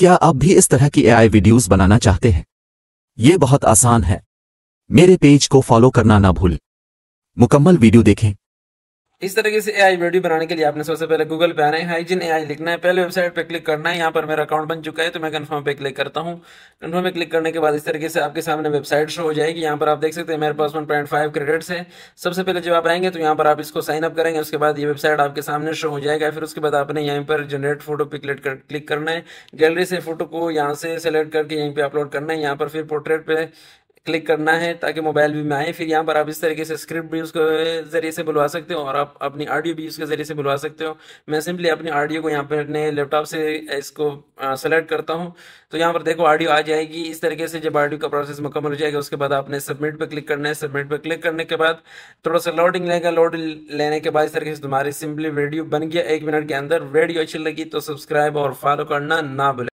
क्या आप भी इस तरह की एआई वीडियोस बनाना चाहते हैं ये बहुत आसान है मेरे पेज को फॉलो करना ना भूल मुकम्मल वीडियो देखें इस तरीके से आई वीडियो बनाने के लिए आपने सबसे पहले गूगल पे आना है हाइजिन एआई लिखना है पहले वेबसाइट पे क्लिक करना है यहाँ पर मेरा अकाउंट बन चुका है तो मैं कन्फर्म पे क्लिक करता हूँ कन्फर्म पे क्लिक करने के बाद इस तरीके से आपके सामने वेबसाइट शो हो जाएगी यहाँ पर आप देख सकते हैं मेरे पास वन पॉइंट फाइव क्रेडिट्स है सबसे पहले जब आप आएंगे तो यहाँ पर आप इसको साइन अप करेंगे उसके बाद ये वेबसाइट आपके सामने शो हो जाएगा फिर उसके बाद आपने यहीं पर जनरेट फोटो पे क्लिक कर क्लिक करना है गैलरी से फोटो को यहाँ से सेलेक्ट करके यहीं पर अपलोड करना है यहाँ पर फिर पोर्ट्रेट पे क्लिक करना है ताकि मोबाइल भी में आए फिर यहाँ पर आप इस तरीके से स्क्रिप्ट भी उसके ज़रिए से बुलवा सकते हो और आप अपनी ऑडियो भी उसके ज़रिए से बुलवा सकते हो मैं सिंपली अपनी ऑडियो को यहाँ पर अपने लैपटॉप से इसको सेलेक्ट करता हूँ तो यहाँ पर देखो ऑडियो आ जाएगी इस तरीके से जब ऑडियो का प्रोसेस मुकम्मल हो जाएगा उसके बाद आपने सबमिट पर क्लिक करना है सबमिट पर क्लिक करने के बाद थोड़ा सा लोडिंग लेगा लोड लेने के बाद इस तरीके से तुम्हारी सिंपली वीडियो बन गया एक मिनट के अंदर वीडियो अच्छी लगी तो सब्सक्राइब और फॉलो करना ना भूलें